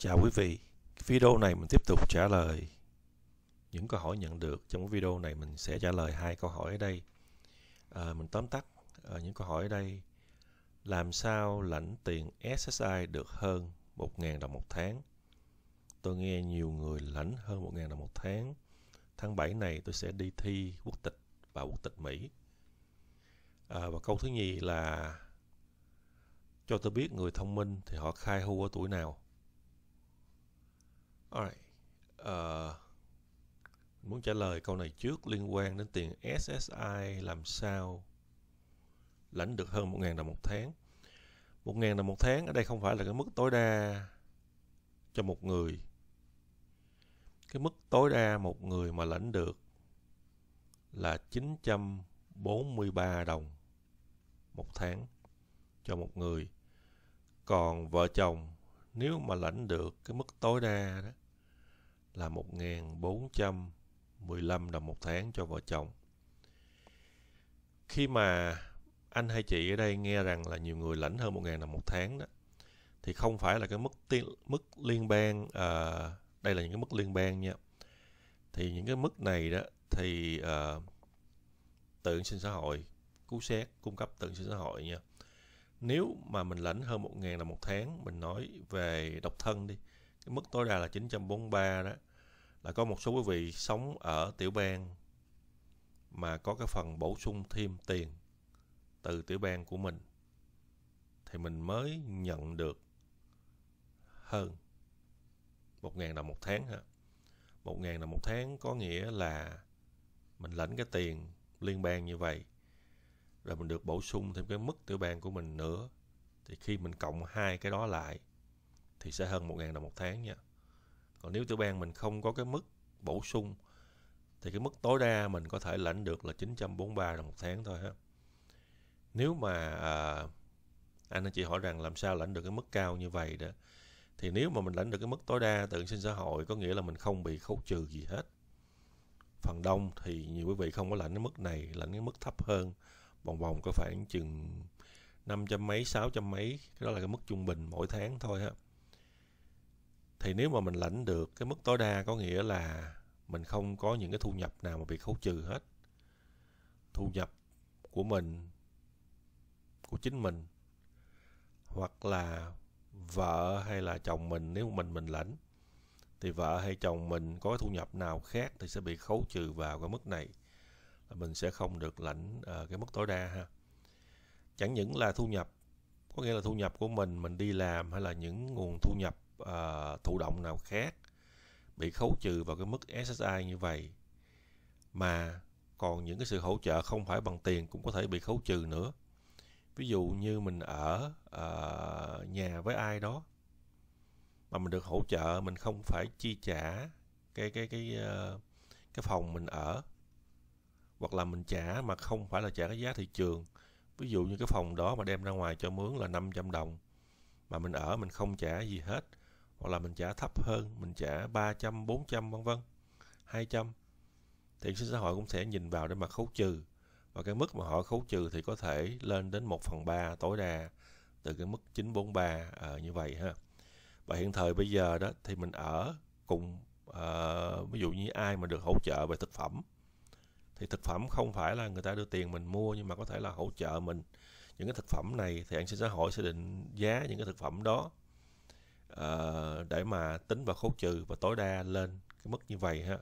Chào quý vị, video này mình tiếp tục trả lời những câu hỏi nhận được. Trong video này mình sẽ trả lời hai câu hỏi ở đây. À, mình tóm tắt à, những câu hỏi ở đây. Làm sao lãnh tiền SSI được hơn 1.000 đồng một tháng? Tôi nghe nhiều người lãnh hơn 1.000 đồng một tháng. Tháng 7 này tôi sẽ đi thi quốc tịch và quốc tịch Mỹ. À, và câu thứ nhì là cho tôi biết người thông minh thì họ khai hưu ở tuổi nào? Alright. Uh, ờ, muốn trả lời câu này trước liên quan đến tiền SSI làm sao lãnh được hơn 1.000 đồng một tháng. 1.000 đồng một tháng ở đây không phải là cái mức tối đa cho một người. Cái mức tối đa một người mà lãnh được là 943 đồng một tháng cho một người. Còn vợ chồng nếu mà lãnh được cái mức tối đa đó là 1.415 đồng một tháng cho vợ chồng. Khi mà anh hay chị ở đây nghe rằng là nhiều người lãnh hơn 1.000 đồng một tháng đó, thì không phải là cái mức tiên, mức liên bang à, đây là những cái mức liên bang nha thì những cái mức này đó thì à, tự an sinh xã hội cứu xét cung cấp tự an sinh xã hội nha nếu mà mình lãnh hơn 1.000 đồng một tháng mình nói về độc thân đi cái mức tối đa là 943 đó là có một số quý vị sống ở tiểu bang mà có cái phần bổ sung thêm tiền từ tiểu bang của mình thì mình mới nhận được hơn 1.000 đồng một tháng ha. 1.000 đồng một tháng có nghĩa là mình lãnh cái tiền liên bang như vậy rồi mình được bổ sung thêm cái mức tiểu bang của mình nữa thì khi mình cộng hai cái đó lại thì sẽ hơn 1.000 đồng một tháng nha còn nếu tiểu bang mình không có cái mức bổ sung thì cái mức tối đa mình có thể lãnh được là 943 đồng một tháng thôi ha nếu mà à, anh anh chị hỏi rằng làm sao lãnh được cái mức cao như vậy đó thì nếu mà mình lãnh được cái mức tối đa tự sinh xã hội có nghĩa là mình không bị khấu trừ gì hết phần đông thì nhiều quý vị không có lãnh cái mức này lãnh cái mức thấp hơn vòng vòng có khoảng chừng 500 mấy 600 mấy cái đó là cái mức trung bình mỗi tháng thôi ha thì nếu mà mình lãnh được cái mức tối đa có nghĩa là mình không có những cái thu nhập nào mà bị khấu trừ hết thu nhập của mình của chính mình hoặc là vợ hay là chồng mình nếu mình mình lãnh thì vợ hay chồng mình có thu nhập nào khác thì sẽ bị khấu trừ vào cái mức này mình sẽ không được lãnh ờ, cái mức tối đa ha chẳng những là thu nhập có nghĩa là thu nhập của mình mình đi làm hay là những nguồn thu nhập à, thụ động nào khác bị khấu trừ vào cái mức SSI như vậy mà còn những cái sự hỗ trợ không phải bằng tiền cũng có thể bị khấu trừ nữa ví dụ như mình ở uh, nhà với ai đó mà mình được hỗ trợ mình không phải chi trả cái cái cái uh, cái phòng mình ở hoặc là mình trả mà không phải là trả cái giá thị trường ví dụ như cái phòng đó mà đem ra ngoài cho mướn là 500 đồng mà mình ở mình không trả gì hết hoặc là mình trả thấp hơn mình trả 300 400 vân vân 200 thì sinh xã hội cũng sẽ nhìn vào để mà khấu trừ và cái mức mà họ khấu trừ thì có thể lên đến 1 phần 3 tối đa từ cái mức 943 à, ờ, như vậy ha và hiện thời bây giờ đó thì mình ở cùng à, ví dụ như ai mà được hỗ trợ về thực phẩm thì thực phẩm không phải là người ta đưa tiền mình mua nhưng mà có thể là hỗ trợ mình những cái thực phẩm này thì an sinh xã hội sẽ định giá những cái thực phẩm đó Ờ, để mà tính và khấu trừ và tối đa lên cái mức như vậy ha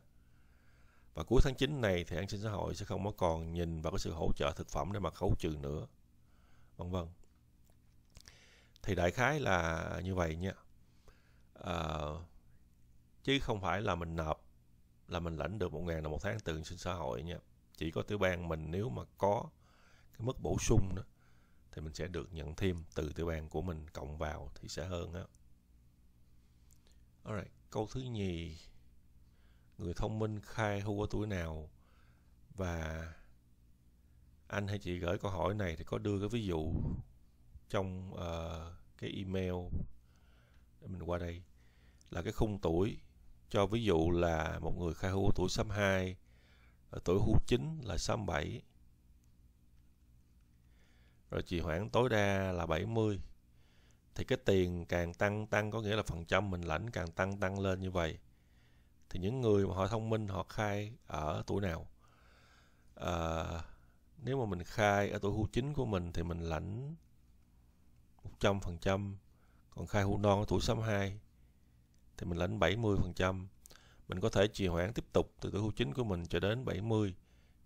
và cuối tháng 9 này thì an sinh xã hội sẽ không có còn nhìn vào cái sự hỗ trợ thực phẩm để mà khấu trừ nữa vân vân thì đại khái là như vậy nha à, chứ không phải là mình nộp là mình lãnh được một ngàn đồng một tháng từ an sinh xã hội nha chỉ có tiểu bang mình nếu mà có cái mức bổ sung đó thì mình sẽ được nhận thêm từ tiểu bang của mình cộng vào thì sẽ hơn á Alright, câu thứ nhì Người thông minh khai hưu ở tuổi nào Và anh hay chị gửi câu hỏi này thì có đưa cái ví dụ trong uh, cái email để mình qua đây là cái khung tuổi cho ví dụ là một người khai hưu ở tuổi 62 ở tuổi hưu chính là 67 rồi chị hoãn tối đa là 70 thì cái tiền càng tăng tăng có nghĩa là phần trăm mình lãnh càng tăng tăng lên như vậy thì những người mà họ thông minh họ khai ở tuổi nào à, nếu mà mình khai ở tuổi hưu chính của mình thì mình lãnh 100% còn khai hưu non ở tuổi 62 thì mình lãnh 70% mình có thể trì hoãn tiếp tục từ tuổi hưu chính của mình cho đến 70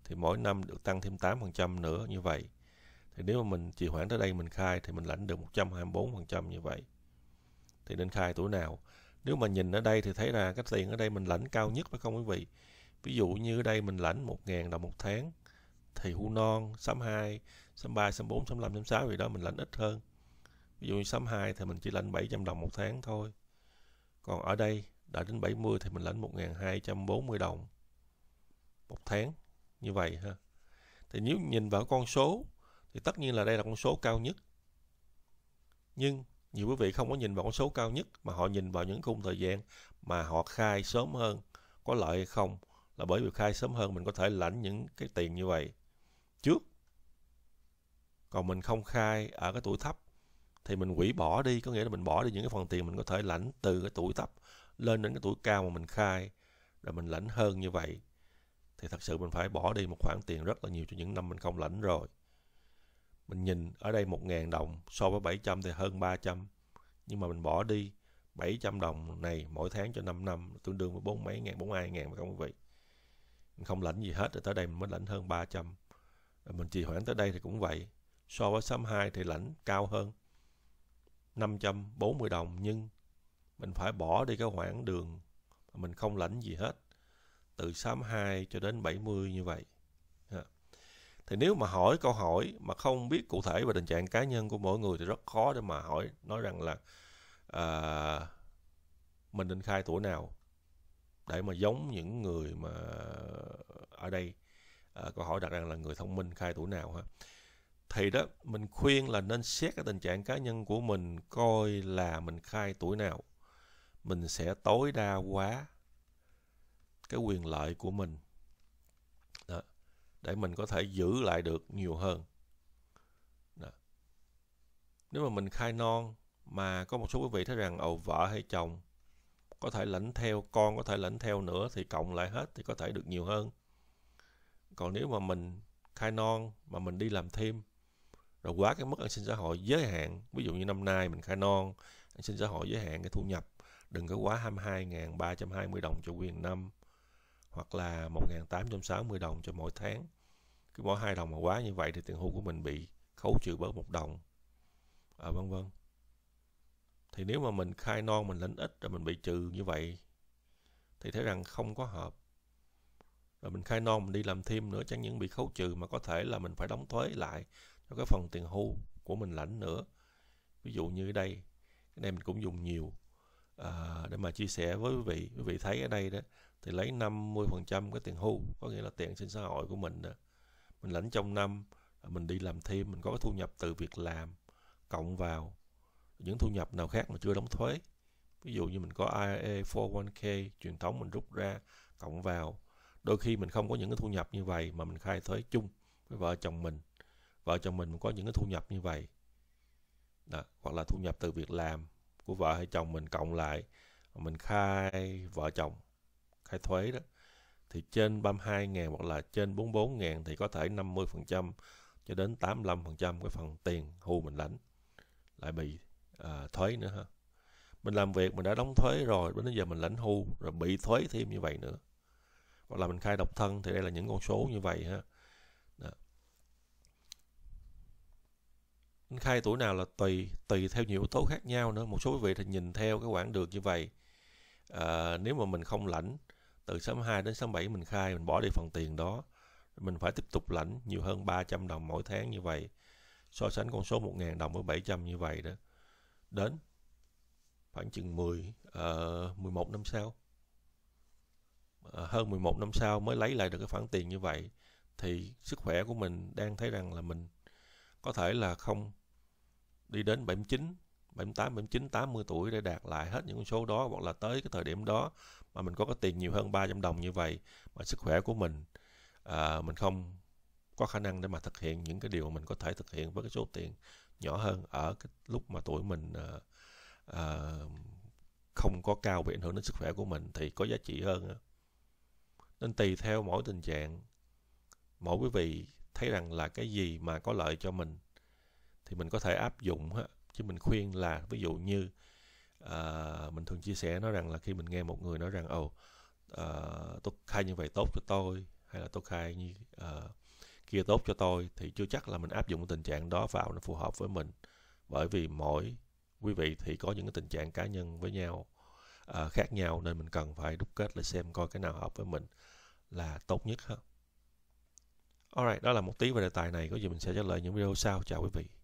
thì mỗi năm được tăng thêm 8% nữa như vậy thì nếu mà mình trì hoãn tới đây mình khai thì mình lãnh được 124% như vậy thì nên khai tuổi nào nếu mà nhìn ở đây thì thấy là cái tiền ở đây mình lãnh cao nhất phải không quý vị ví dụ như ở đây mình lãnh 1.000 đồng một tháng thì hưu non sắm 2 sắm 3 sắm 4 sắm 5 sắm 6 gì đó mình lãnh ít hơn ví dụ như sắm 2 thì mình chỉ lãnh 700 đồng một tháng thôi còn ở đây đã đến 70 thì mình lãnh 1.240 đồng một tháng như vậy ha thì nếu nhìn vào con số thì tất nhiên là đây là con số cao nhất. Nhưng nhiều quý vị không có nhìn vào con số cao nhất mà họ nhìn vào những khung thời gian mà họ khai sớm hơn có lợi hay không là bởi vì khai sớm hơn mình có thể lãnh những cái tiền như vậy trước. Còn mình không khai ở cái tuổi thấp thì mình quỷ bỏ đi, có nghĩa là mình bỏ đi những cái phần tiền mình có thể lãnh từ cái tuổi thấp lên đến cái tuổi cao mà mình khai rồi mình lãnh hơn như vậy thì thật sự mình phải bỏ đi một khoản tiền rất là nhiều cho những năm mình không lãnh rồi mình nhìn ở đây 1.000 đồng so với 700 thì hơn 300 nhưng mà mình bỏ đi 700 đồng này mỗi tháng cho 5 năm tương đương với bốn mấy ngàn, bốn hai ngàn các quý vị. Mình không lãnh gì hết, tới đây mình mới lãnh hơn 300. Rồi mình trì hoãn tới đây thì cũng vậy. So với 62 thì lãnh cao hơn 540 đồng nhưng mình phải bỏ đi cái khoảng đường mình không lãnh gì hết. Từ 62 cho đến 70 như vậy thì nếu mà hỏi câu hỏi mà không biết cụ thể về tình trạng cá nhân của mỗi người thì rất khó để mà hỏi nói rằng là à, mình nên khai tuổi nào để mà giống những người mà ở đây à, câu hỏi đặt rằng là người thông minh khai tuổi nào ha thì đó mình khuyên là nên xét cái tình trạng cá nhân của mình coi là mình khai tuổi nào mình sẽ tối đa quá cái quyền lợi của mình để mình có thể giữ lại được nhiều hơn Đó. nếu mà mình khai non mà có một số quý vị thấy rằng ồ vợ hay chồng có thể lãnh theo con có thể lãnh theo nữa thì cộng lại hết thì có thể được nhiều hơn còn nếu mà mình khai non mà mình đi làm thêm rồi quá cái mức an sinh xã hội giới hạn ví dụ như năm nay mình khai non an sinh xã hội giới hạn cái thu nhập đừng có quá 22.320 đồng cho quyền năm hoặc là 1.860 đồng cho mỗi tháng. Cứ bỏ hai đồng mà quá như vậy thì tiền hưu của mình bị khấu trừ bớt một đồng. À, vân vân. Thì nếu mà mình khai non mình lên ít rồi mình bị trừ như vậy thì thấy rằng không có hợp. Rồi mình khai non mình đi làm thêm nữa chẳng những bị khấu trừ mà có thể là mình phải đóng thuế lại cho cái phần tiền hưu của mình lãnh nữa. Ví dụ như ở đây, cái này mình cũng dùng nhiều à, để mà chia sẻ với quý vị. Quý vị thấy ở đây đó, thì lấy 50% cái tiền hưu có nghĩa là tiền sinh xã hội của mình đó. mình lãnh trong năm à, mình đi làm thêm mình có cái thu nhập từ việc làm cộng vào những thu nhập nào khác mà chưa đóng thuế ví dụ như mình có IRA 401k truyền thống mình rút ra cộng vào đôi khi mình không có những cái thu nhập như vậy mà mình khai thuế chung với vợ chồng mình vợ chồng mình có những cái thu nhập như vậy đó. hoặc là thu nhập từ việc làm của vợ hay chồng mình cộng lại mình khai vợ chồng khai thuế đó thì trên 32.000 hoặc là trên 44.000 thì có thể 50% cho đến 85% cái phần tiền hưu mình lãnh lại bị à, thuế nữa ha. Mình làm việc mình đã đóng thuế rồi đến giờ mình lãnh hưu rồi bị thuế thêm như vậy nữa. Hoặc là mình khai độc thân thì đây là những con số như vậy ha. Đó. Mình khai tuổi nào là tùy tùy theo nhiều yếu tố khác nhau nữa. Một số quý vị thì nhìn theo cái quãng đường như vậy. À, nếu mà mình không lãnh từ 62 đến 67 mình khai mình bỏ đi phần tiền đó mình phải tiếp tục lãnh nhiều hơn 300 đồng mỗi tháng như vậy so sánh con số 1.000 đồng với 700 như vậy đó đến khoảng chừng 10 uh, 11 năm sau uh, hơn 11 năm sau mới lấy lại được cái khoản tiền như vậy thì sức khỏe của mình đang thấy rằng là mình có thể là không đi đến 79 78, 79, 80 tuổi để đạt lại hết những con số đó hoặc là tới cái thời điểm đó mà mình có cái tiền nhiều hơn 300 đồng như vậy mà sức khỏe của mình à, mình không có khả năng để mà thực hiện những cái điều mà mình có thể thực hiện với cái số tiền nhỏ hơn ở cái lúc mà tuổi mình à, à, không có cao bị ảnh hưởng đến sức khỏe của mình thì có giá trị hơn nên tùy theo mỗi tình trạng mỗi quý vị thấy rằng là cái gì mà có lợi cho mình thì mình có thể áp dụng ha chứ mình khuyên là ví dụ như uh, mình thường chia sẻ nó rằng là khi mình nghe một người nói rằng ồ uh, tôi khai như vậy tốt cho tôi hay là tôi khai như uh, kia tốt cho tôi thì chưa chắc là mình áp dụng tình trạng đó vào nó phù hợp với mình bởi vì mỗi quý vị thì có những cái tình trạng cá nhân với nhau à, khác nhau nên mình cần phải đúc kết lại xem coi cái nào hợp với mình là tốt nhất ha. Alright, đó là một tí về đề tài này. Có gì mình sẽ trả lời những video sau. Chào quý vị.